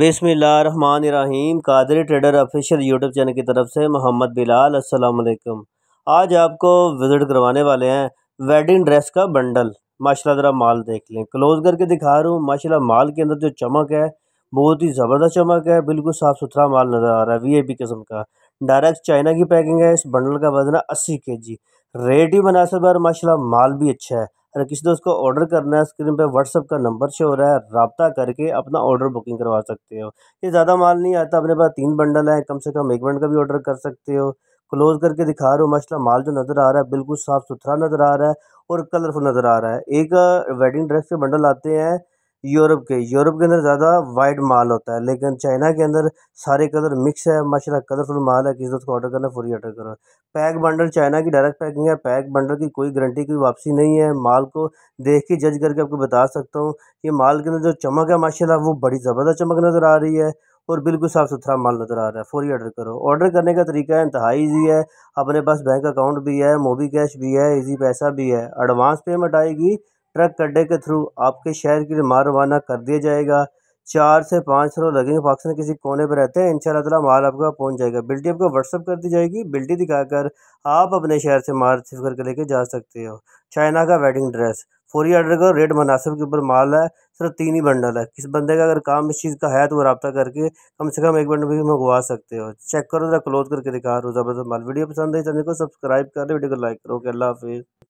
बिसमीम Qadri trader official YouTube channel की तरफ से मोहम्मद बिलाल असलकम आज आपको विज़िट करवाने वाले हैं वेडिंग ड्रेस का बंडल माशाल्लाह ज़रा माल देख लें क्लोज करके दिखा रहा हूँ माशाल्लाह माल के अंदर जो चमक है बहुत ही ज़बरदस्त चमक है बिल्कुल साफ़ सुथरा माल नज़र आ रहा है वी आई पी किस्म का डायरेक्ट चाइना की पैकिंग है इस बंडल का वजन है अस्सी के जी रेट ही मुनासिब है और माल भी अच्छा है अगर किसी दोस्त को ऑर्डर करना है स्क्रीन पर व्हाट्सअप का नंबर शो हो रहा है रबता करके अपना ऑर्डर बुकिंग करवा सकते हो ये ज़्यादा माल नहीं आता अपने पास तीन बंडल है कम से कम एक बंडल का भी ऑर्डर कर सकते हो क्लोज करके दिखा रहा हूँ माशा माल जो नज़र आ रहा है बिल्कुल साफ़ सुथरा नज़र आ रहा है और कलरफुल नज़र आ रहा है एक वेडिंग ड्रेस के बंडल आते हैं यूरोप के यूरोप के अंदर ज़्यादा वाइट माल होता है लेकिन चाइना के अंदर सारे कलर मिक्स है माशा कलरफुल माल है किसी दोस्त को ऑर्डर करना फ्री ऑर्डर करो पैक बंडल चाइना की डायरेक्ट पैकिंग है पैक बंडल की कोई गारंटी की वापसी नहीं है माल को देख के जज करके आपको बता सकता हूँ कि माल के अंदर जो चमक है माशाला वो बड़ी ज़बरदस्त चमक नज़र आ रही है और बिल्कुल साफ़ सुथरा माल नज़र आ रहा है फौरी ऑर्डर करो ऑर्डर करने का तरीका इंतहा ईजी है अपने पास बैंक अकाउंट भी है मोबी कैश भी है इजी पैसा भी है एडवांस पेमेंट आएगी ट्रक अड्डे के थ्रू आपके शहर के लिए माल रवाना कर दिया जाएगा चार से पाँच सौ लगेंगे पाकिस्तान किसी कोने पर रहते हैं इन ताला माल आपका पहुंच जाएगा बिल्टी आपको व्हाट्सअप कर दी जाएगी बिल्टी दिखाकर आप अपने शहर से माल रिसीव करके लेके जा सकते हो चाइना का वेडिंग ड्रेस फोरी ऑर्डर करो रेट मुनासिब के ऊपर माल है सिर्फ तीन ही बंडल है किस बंदे का अगर काम इस चीज़ का है तो वो रबा करके कम से कम एक बंडल भी मंगवा सकते हो चेक करो जरा क्लोज करके दिखा हूँ जबरदस्त माल वीडियो पसंद है तो चैनल को सब्सक्राइब कर वीडियो को लाइक करो के अल्लाह हाफिज़